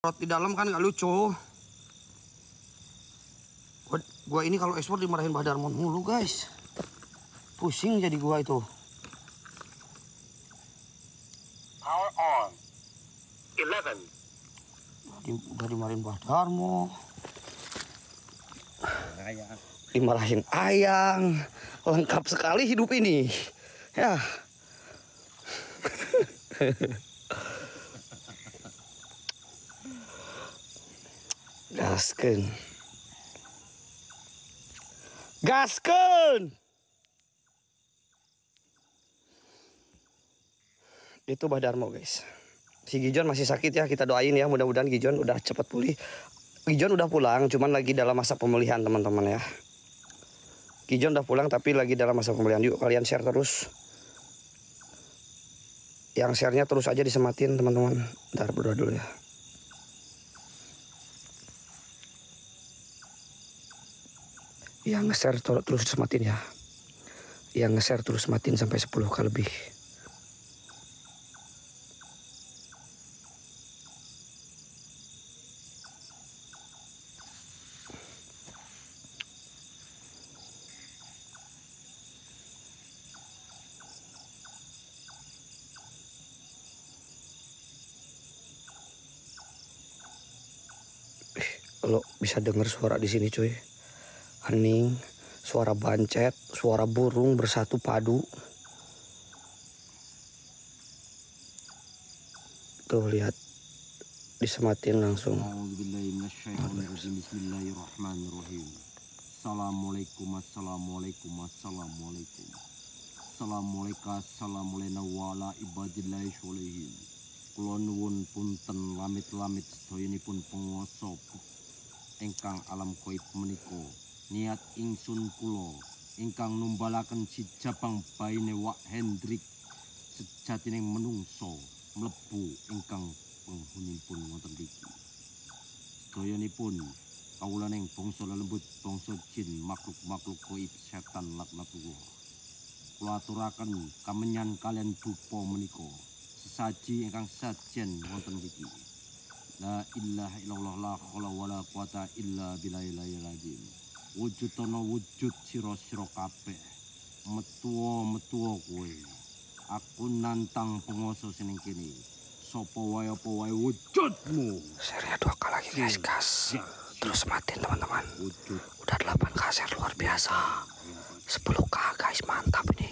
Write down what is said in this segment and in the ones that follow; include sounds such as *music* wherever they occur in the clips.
roti di dalam kan gak lucu. Gua, gua ini kalau ekspor dimarahin Badarmon mulu guys. Pusing jadi gua itu. Power on. 11. Di, udah dimarahin badar Ayang. Dimarahin ayang. Lengkap sekali hidup ini. Ya. *laughs* Gaskeun. Gaskeun. Itu Bah Darmo, guys. Si Gijon masih sakit ya, kita doain ya. Mudah-mudahan Gijon udah cepat pulih. Gijon udah pulang, cuman lagi dalam masa pemulihan teman-teman ya. Gijon udah pulang tapi lagi dalam masa pemulihan. Yuk kalian share terus. Yang share-nya terus aja disematin teman-teman. Ntar berdoa dulu ya. yang nge-share terus sematin ya yang nge-share terus sematin sampai 10 kali lebih lo bisa denger suara di sini cuy hening, suara bancet, suara burung bersatu padu. Tuh lihat disematin langsung. Assalamualaikum, assalamualaikum, assalamualaikum. Assalamualaikum, assalamualaikum, wala ibadillahi sholihin. Kulon wun punten lamit-lamit, soyini pun penguasa engkang alam koi meniko niat ingsun kulo ingkang numbalaken si jabang baine Wak Hendrik sejatining menungso mlebu ingkang penghunipun wonten mriki. Doyanipun kawulaning bangsa lelembut bangsa jin makhluk-makhluk goib setan laknatullah. Kula aturaken kamenyan kalian dupa menika sesaji ingkang sajen wonten mriki. La ilaha illallah la haula wala quwata illa billahil aliyyil Tono wujud siro siro kape, metuo metuo kue aku nantang penguasa seneng kini. Sopo wae apa wae wujudmu seri dua kali lagi guys iya, gas iya, iya. terus matiin teman-teman udah 8 kaser luar biasa 10k guys mantap nih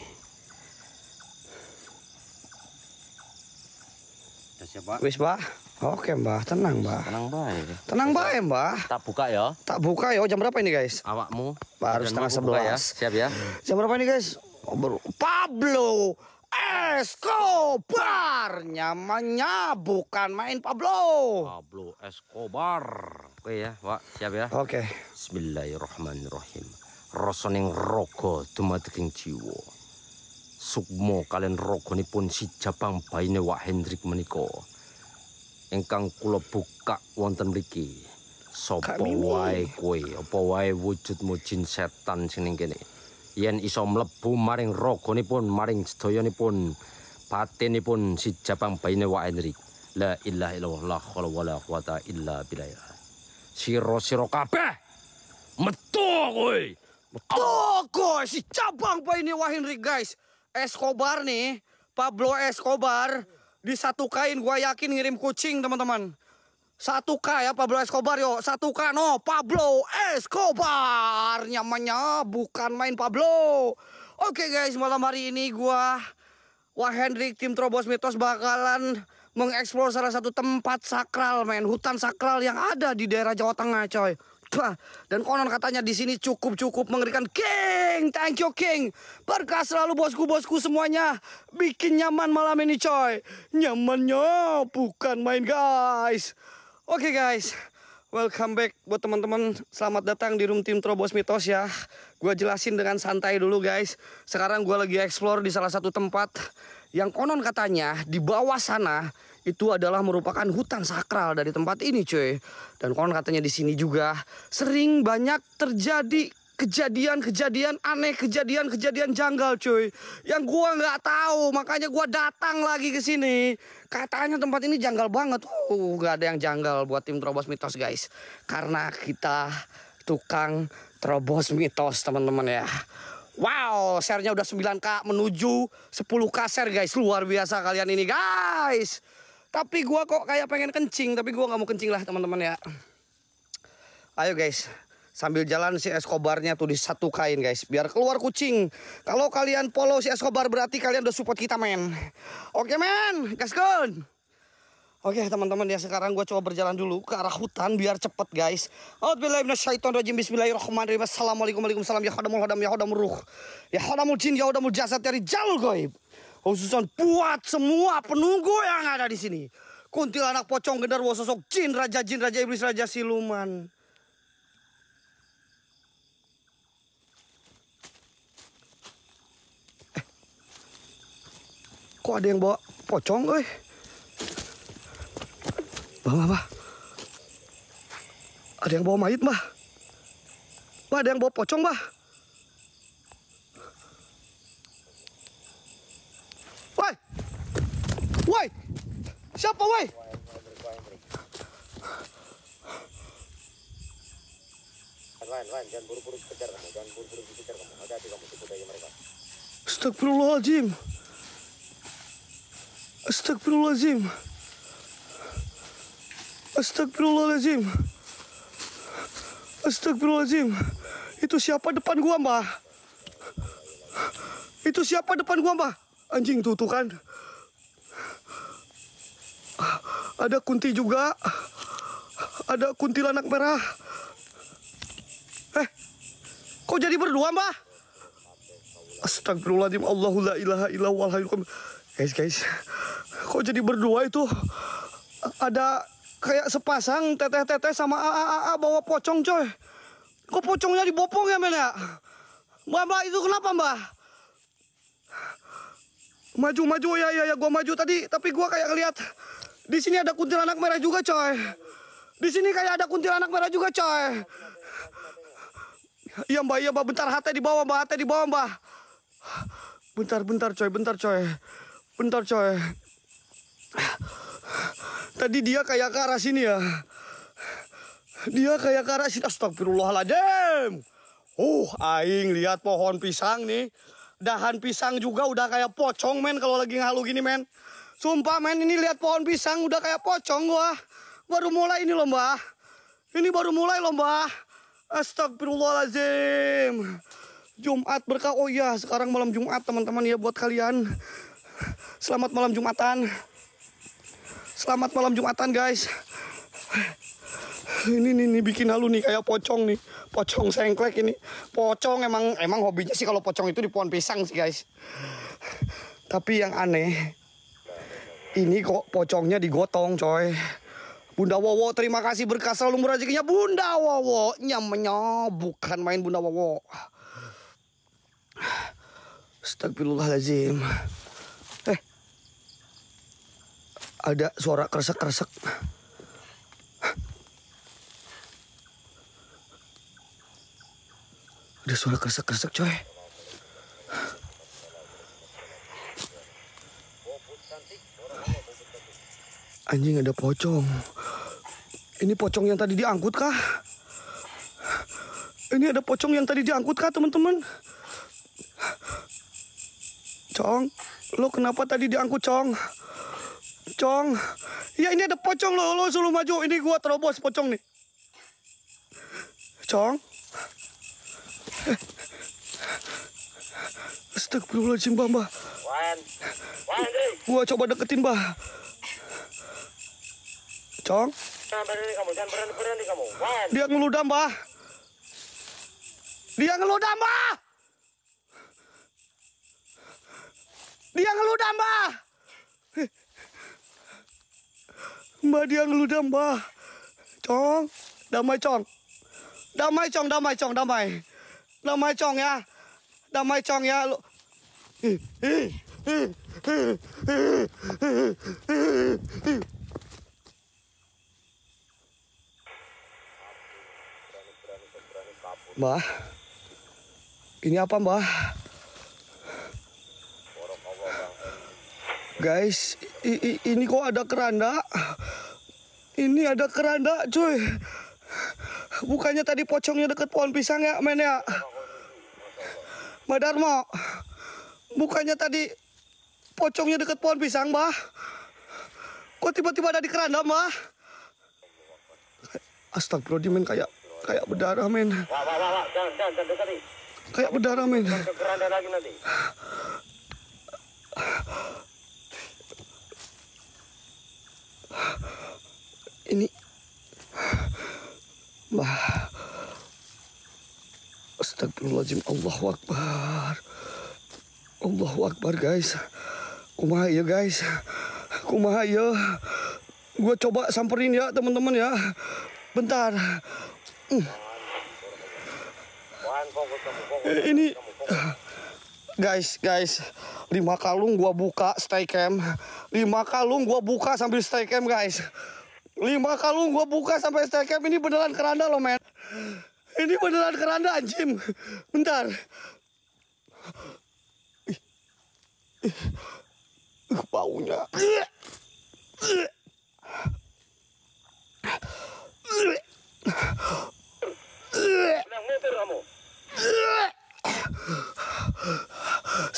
Ya, Wis, Mbah. Oke, mbah Tenang, mbah, Tenang mbah, ya. Tenang mbah ya mbah. Tak buka ya. Tak buka ya. Jam berapa ini, guys? Awakmu. Baru setengah sebelas. Ya. Siap ya. Jam berapa ini, guys? Oh, Pablo Escobar. nyamannya bukan main Pablo. Pablo Escobar. Oke ya, Pak. Siap ya. Oke. Bismillahirrahmanirrahim. Rosoning rogo dumadeking jiwa. sukmo kalian rogonipun si jabang bayine wak Hendrik meniko engkang kulo buka wonten mriki sopo wae kue opo wae wujudmu jin setan sini kene yen iso mlebu maring rogonipun maring sedoyonipun batinipun si jabang bayine wak Hendrik la ilaha illallah la khala wala quwata illa billah siro siro kabeh metu kowe metu kowe si jabang bayi ini Hendrik guys Escobar nih, Pablo Escobar di satu kain, gua yakin ngirim kucing, teman-teman. Satu K ya Pablo Escobar yo, satu K no Pablo Escobar nyamanya bukan main Pablo. Oke okay, guys, malam hari ini gua Wah Hendrik tim Trobos Mitos bakalan mengeksplor salah satu tempat sakral main hutan sakral yang ada di daerah Jawa Tengah coy. Dan konon katanya di sini cukup-cukup mengerikan. King, thank you King. Berkah selalu bosku-bosku semuanya. Bikin nyaman malam ini coy. Nyamannya bukan main guys. Oke okay, guys. Welcome back buat teman-teman. Selamat datang di room tim Trobos Mitos ya. Gua jelasin dengan santai dulu guys. Sekarang gua lagi explore di salah satu tempat yang konon katanya di bawah sana itu adalah merupakan hutan sakral dari tempat ini, cuy. Dan konon katanya di sini juga sering banyak terjadi kejadian-kejadian aneh, kejadian-kejadian janggal, cuy. Yang gua nggak tahu, makanya gua datang lagi ke sini. Katanya tempat ini janggal banget. Uh, nggak ada yang janggal buat tim Terobos Mitos, guys. Karena kita tukang Terobos Mitos, teman-teman ya. Wow, share-nya udah 9K menuju 10K share guys. Luar biasa kalian ini guys. Tapi gue kok kayak pengen kencing, tapi gue nggak mau kencing lah teman-teman ya. Ayo guys, sambil jalan si Escobarnya tuh kain guys, biar keluar kucing. Kalau kalian follow si Escobar berarti kalian udah support kita men. Oke men, gas gun. Oke teman-teman ya sekarang gue coba berjalan dulu ke arah hutan biar cepet guys. Bismillahirrahmanirrahim. Bismillahirrahmanirrahim. Assalamualaikum warahmatullahi wabarakatuh. Ya hodamul hodam ya hodamul ruh. Ya hodamul jin ya hodamul jasad dari jalul goib khususan buat semua penunggu yang ada di sini. anak pocong gendar sosok jin raja jin raja iblis raja siluman. Eh, kok ada yang bawa pocong, eh? Bawa bawa. Ada yang bawa mayit, mbah. ada yang bawa pocong, mbah. Woi! Woi! Siapa woi? Wan, Wan, jangan buru-buru dikejar kamu, jangan buru-buru dikejar kamu. Hati-hati kamu ikut aja mereka. Astagfirullahaladzim. Astagfirullahaladzim. Astagfirullahaladzim. Astagfirullahaladzim. Itu siapa depan gua, Mbak? Itu siapa depan gua, Mbak? Anjing tuh, tuh kan. Ada kunti juga. Ada kunti kuntilanak merah. Eh, kok jadi berdua, Mbah? Astagfirullahaladzim, Allahu la ilaha illa Guys, guys, kok jadi berdua itu? Ada kayak sepasang teteh-teteh sama AAA bawa pocong coy. Kok pocongnya dibopong ya men ya? Mbak, mbak itu kenapa mbak? Maju, maju, ya, ya, ya, gua maju tadi, tapi gua kayak ngeliat di sini ada kuntilanak merah juga, coy. Di sini kayak ada kuntilanak merah juga, coy. Iya, Mbak, iya, Mbak, bentar hati di bawah, Mbak, hati di bawah, Mbak. Bentar, bentar, coy, bentar, coy. Bentar, coy. Tadi dia kayak ke arah sini ya. Dia kayak ke arah sini. Astagfirullahaladzim. Uh, aing lihat pohon pisang nih dahan pisang juga udah kayak pocong men kalau lagi ngalu gini men sumpah men ini lihat pohon pisang udah kayak pocong gua baru mulai ini lomba ini baru mulai lomba astagfirullahalazim Jumat berkah oh iya sekarang malam Jumat teman-teman ya buat kalian selamat malam Jumatan selamat malam Jumatan guys ini nih, ini bikin halu nih kayak pocong nih pocong sengklek ini pocong emang emang hobinya sih kalau pocong itu di pohon pisang sih guys tapi yang aneh ini kok pocongnya digotong coy Bunda Wowo terima kasih berkas selalu merajikinya Bunda Wowo nyamnya bukan main Bunda Wowo Astagfirullahaladzim Eh Ada suara kresek-kresek Ada suara kresek-kresek coy. Anjing ada pocong. Ini pocong yang tadi diangkut kah? Ini ada pocong yang tadi diangkut kah teman-teman? Cong, lo kenapa tadi diangkut Cong? Cong, ya ini ada pocong lo, lo suruh maju. Ini gua terobos pocong nih. Cong, Astagfirullahaladzim, Mbak, Mbak. Wan. Wan, Gua coba deketin, Mbak. Cong. berani kamu, jangan berani-berani kamu. Wan. Dia ngeludah, Mbak. Dia ngeludah, Mbak. Dia ngeludah, Mbak. Mbak dia ngeludah, Mbak. Cong. Damai, Cong. Damai, Cong, damai, Cong, damai damai cong ya damai cong ya lu Mbah. Ini apa, Mbah? Guys, i, i, ini kok ada keranda? Ini ada keranda, cuy. Bukannya tadi pocongnya deket pohon pisang ya, men ya? Mbak Darmo, bukannya tadi pocongnya deket pohon pisang, Mbah? Kok tiba-tiba ada di keranda, Mbah? Astagfirullahaladzim, men. Kayak, kayak berdarah, men. Wah, wah, wah, Kayak berdarah, men. Ini... Mbah... Astagfirullahaladzim, Allahu Akbar. Allahu Akbar, guys. Kumaha ya, guys. Kumaha ya. Gue coba samperin ya, teman-teman ya. Bentar. Hmm. Ini... Guys, guys. Lima kalung gue buka stay cam. Lima kalung gue buka sambil stay cam, guys. Lima kalung gue buka sampai stay cam. Ini beneran keranda loh, men. Ini beneran keranda Jim. Bentar. Baunya.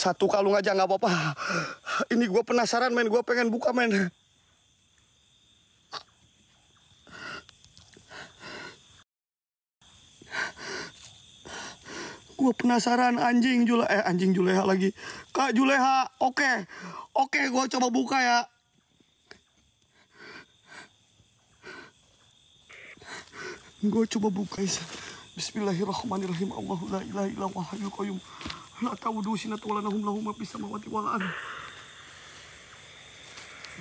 Satu kalung aja nggak apa-apa. Ini gue penasaran men, gue pengen buka men. Gue penasaran anjing Jule eh anjing Juleha lagi. Kak Juleha, oke. Okay. Oke, okay, gue coba buka ya. Gue coba buka ya. Bismillahirrahmanirrahim. Allahu la ilaha illa wa hayyul qayyum. La ta'udu sinatu wa lanahum lahum ma bisa mawati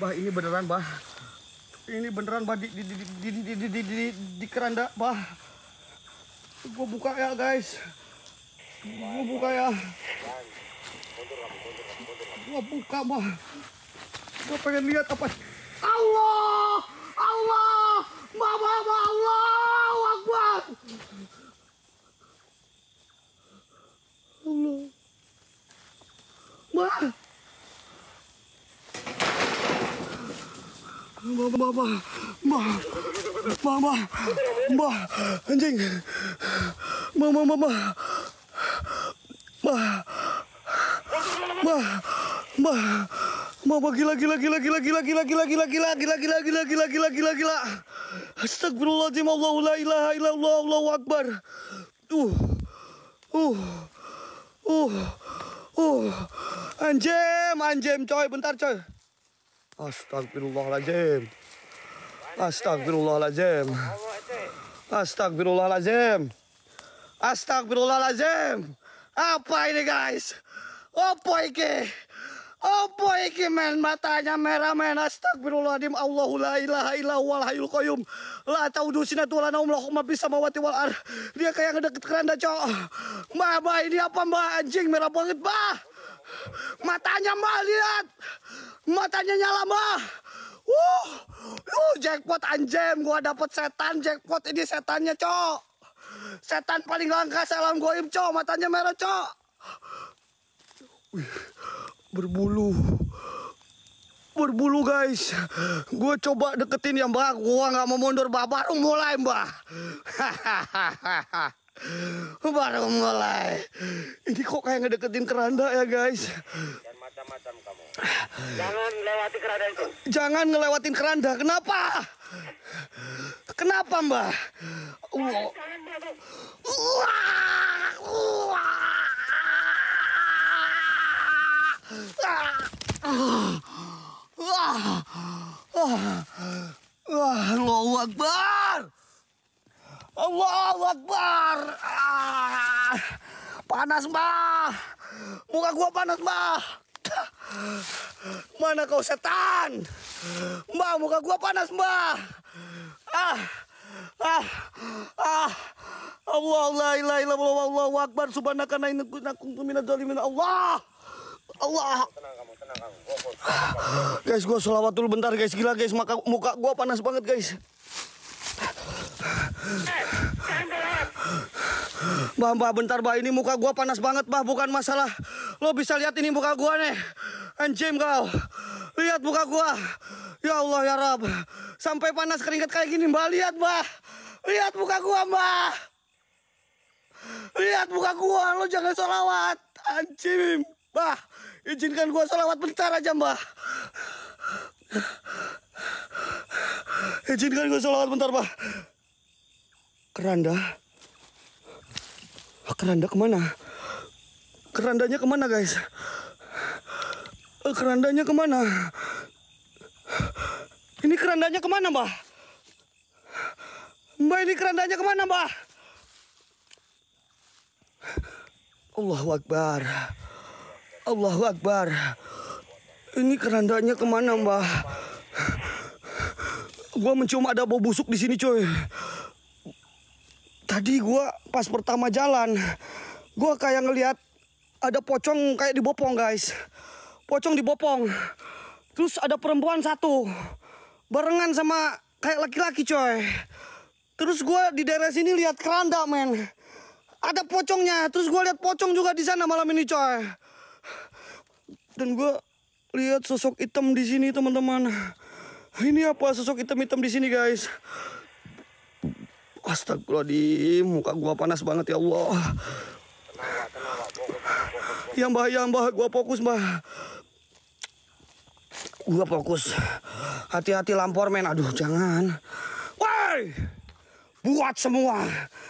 Bah, ini beneran, Bah. Ini beneran, Bah, di di di di di di di, di, di keranda, Bah. Gue buka ya, guys. Gua buka ya. Gua buka mah. Gua pengen lihat apa. Allah, Allah, mama, mama Allah, Akbar. Allah. Ma. Mama, mama, mama, mama, mama, anjing, mama, mama. mama. Mbah. Mbah. Mbah. Mbah gila gila gila gila gila gila gila gila gila gila gila gila gila gila gila gila. Astagfirullahaladzim la ilaha illallah Allahu akbar. Uh. Uh. Uh. Uh. Anjem, anjem coy, bentar coy. Astagfirullahaladzim. Astagfirullahaladzim. Astagfirullahaladzim. Astagfirullahaladzim. Apa ini guys? Apa ini? Apa ini men? Matanya merah men. Astagfirullahaladzim. Allahu la ilaha illa wal hayul qayyum. La taudu sinatu la naum lahumma mawati wal ar. Dia kayak ngedeket keranda cok. Mbak, mbak ini apa mbak? Anjing merah banget mbak. Matanya mbak lihat. Matanya nyala mbak. Wuh, uh, jackpot anjem, gua dapet setan jackpot ini setannya cok. Setan paling langka salam goib, cok. Matanya merah, cok. berbulu. Berbulu, guys. Gue coba deketin ya, mbak. Gue gak mau mundur, mbak. Baru mulai, mbak. Hahaha. *laughs* baru mulai ini kok kayak ngedeketin keranda ya guys jangan lewati keranda itu jangan ngelewatin keranda kenapa Kenapa Mbah? Wow. Allahu Akbar! Allahu Akbar! Panas, Mbah! Muka gua panas, Mbah! Mana kau setan? Mbak, muka gua panas, Mbak. Ah. Ah. Ah. Allah la ilaha illallah Allah, akbar subhanaka la ilaha illa anta minadz zalimin. Allah. Allah. guys, gua selawat dulu bentar guys. Gila guys, maka muka gua panas banget guys. Eh, Mbak, mbak, bentar, mbak. Ini muka gua panas banget, mbak. Bukan masalah. Lo bisa lihat ini muka gua nih. Anjim kau. Lihat muka gua. Ya Allah, ya Rab. Sampai panas keringat kayak gini, mbak. Lihat, mbak. Lihat muka gua, mbak. Lihat muka gua. Lo jangan sholawat. Anjim. Mbak, izinkan gua sholawat bentar aja, mbak. Izinkan gua sholawat bentar, mbak. Keranda. Keranda kemana? Kerandanya kemana guys? Kerandanya kemana? Ini kerandanya kemana mbak? Mbak ini kerandanya kemana Mbah? Allahu Akbar. Allahu Akbar. Ini kerandanya kemana Mbah? Gua mencium ada bau busuk di sini coy tadi gue pas pertama jalan gue kayak ngelihat ada pocong kayak dibopong guys pocong dibopong terus ada perempuan satu barengan sama kayak laki-laki coy terus gue di daerah sini lihat keranda men ada pocongnya terus gue lihat pocong juga di sana malam ini coy dan gue lihat sosok hitam di sini teman-teman ini apa sosok hitam-hitam di sini guys Astagfirullah di muka gua panas banget ya Allah. Yang mbah, ya mbah, gua fokus mbah. Gua fokus. Hati-hati lampor men, aduh jangan. Woi! Buat semua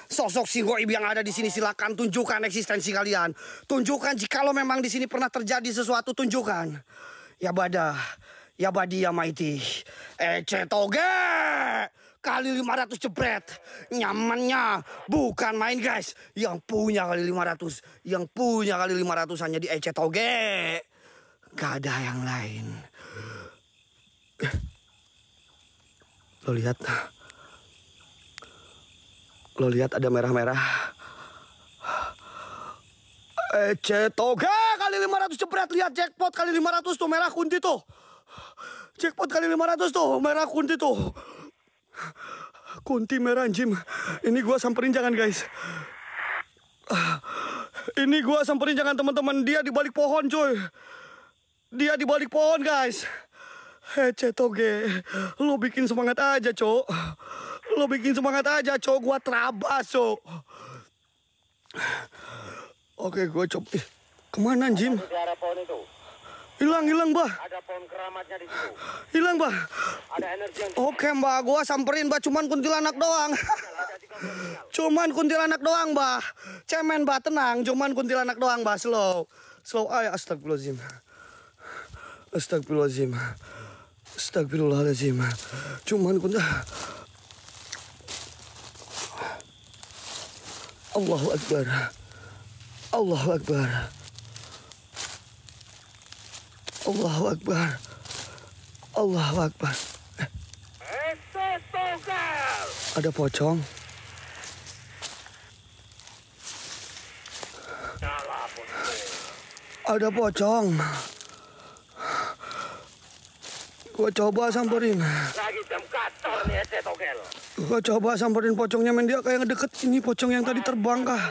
sosok si goib yang ada di sini silakan tunjukkan eksistensi kalian. Tunjukkan jika lo memang di sini pernah terjadi sesuatu tunjukkan. Ya badah, ya badi ya mighty. Ece toge! kali 500 jebret. Nyamannya bukan main guys. Yang punya kali 500. Yang punya kali 500 hanya di EC Toge. Gak ada yang lain. Lo lihat. Lo lihat ada merah-merah. EC Toge kali 500 jebret. Lihat jackpot kali 500 tuh merah kunti tuh. Jackpot kali 500 tuh merah kunti tuh kunti merah Jim. Ini gua samperin jangan guys. Ini gua samperin jangan teman-teman. Dia di balik pohon cuy. Dia di balik pohon guys. Eh Cetoge, lo bikin semangat aja cok. Lo bikin semangat aja cok. Gua terabas cok. Oke, gua coba. Kemana Jim? Hilang, hilang, Mbah. Ada pohon keramatnya di situ. Hilang, Mbah. Ada energi yang Oke, Mbah. Gua samperin, Mbah. Cuman kuntilanak doang. *laughs* Cuman kuntilanak doang, Mbah. Cemen, Mbah. Tenang. Cuman kuntilanak doang, Mbah. Slow. Slow. Ay, astagfirullahaladzim. Astagfirullahaladzim. Astagfirullahaladzim. Cuman Akbar. Allahu Akbar. Allahu Akbar. Allahu Akbar. Allahu Akbar. Ada pocong. Ada pocong. Gua coba samperin. Gua coba samperin pocongnya, men dia kayak ngedeket ini pocong yang tadi terbang kah?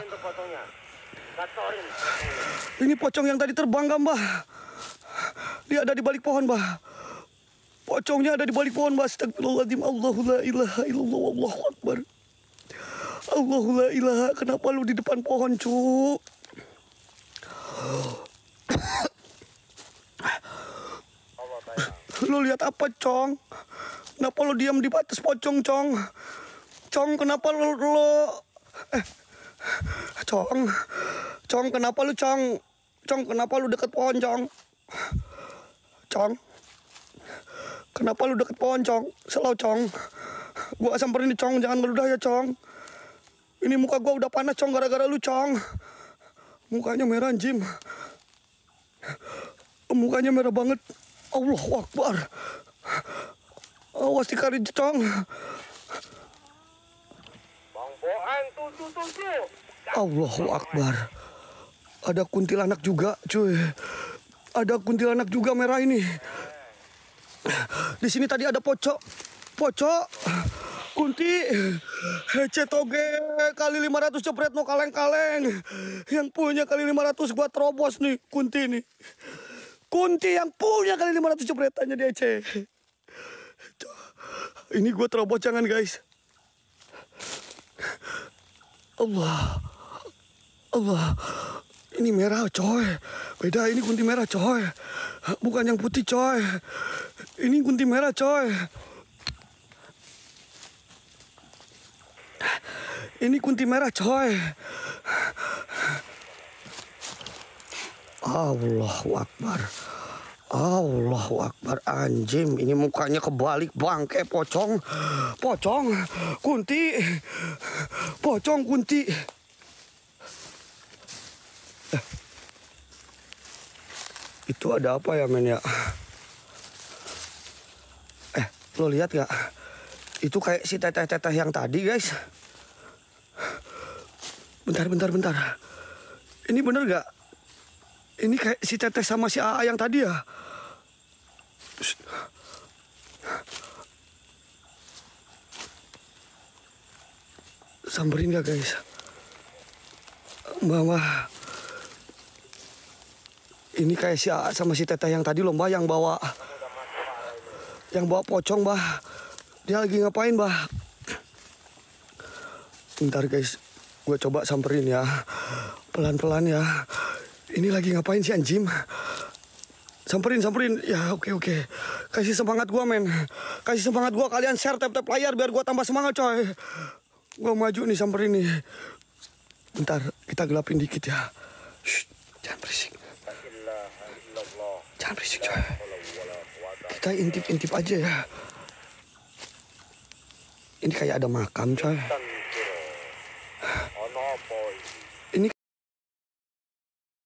Ini pocong yang tadi terbang kah, Mbah? Dia ada di balik pohon, Mbah. Pocongnya ada di balik pohon, bah. Astagfirullahaladzim. Allahu la ilaha illallah wallahu akbar. Allahu la ilaha. Kenapa lu di depan pohon, cu? lu lihat apa, Cong? Kenapa lu diam di batas pocong, Cong? Cong, kenapa lu... lu... Eh, Cong, Cong, kenapa lu, Cong? Cong, kenapa lu deket pohon, Cong? Cong, kenapa lu deket pohon, Cong? Selau, Cong. Gua samperin nih, Cong. Jangan meludah ya, Cong. Ini muka gua udah panas, Cong, gara-gara lu, Cong. Mukanya merah, Jim. Mukanya merah banget. Allah Akbar. Awas dikari, Cong. Bang Boan 777. Allahu Akbar. Ada kuntilanak juga, cuy. Ada kuntilanak juga merah ini. Di sini tadi ada pocok. Pocok. Kunti. Hece toge. Kali 500 jepret no kaleng-kaleng. Yang punya kali 500 gua terobos nih. Kunti nih. Kunti yang punya kali 500 tanya di Ece. Ini gua terobos jangan guys. Allah. Allah. Ini merah coy. Beda ini kunti merah coy. Ah, bukan yang putih coy. Ini kunti merah coy. Ini kunti merah coy. Allahu Akbar. Allahu Akbar anjim ini mukanya kebalik bangke pocong pocong kunti pocong kunti Itu ada apa ya men ya? Eh, lo lihat nggak? Itu kayak si teteh-teteh yang tadi guys. Bentar, bentar, bentar. Ini bener gak Ini kayak si teteh sama si AA yang tadi ya? Samperin gak guys? Mama. Ini kayak si A sama si Teteh yang tadi lomba yang bawa yang bawa pocong, Bah. Dia lagi ngapain, Bah? ntar guys. Gue coba samperin ya. Pelan-pelan ya. Ini lagi ngapain si anjim Samperin, samperin. Ya, oke, oke. Kasih semangat gue, men. Kasih semangat gue, Kalian share tap-tap layar biar gue tambah semangat, coy. Gue maju nih samperin nih. ntar kita gelapin dikit ya. Shh, jangan berisik. Jangan berisik coy. Kita intip-intip aja ya. Ini kayak ada makam coy.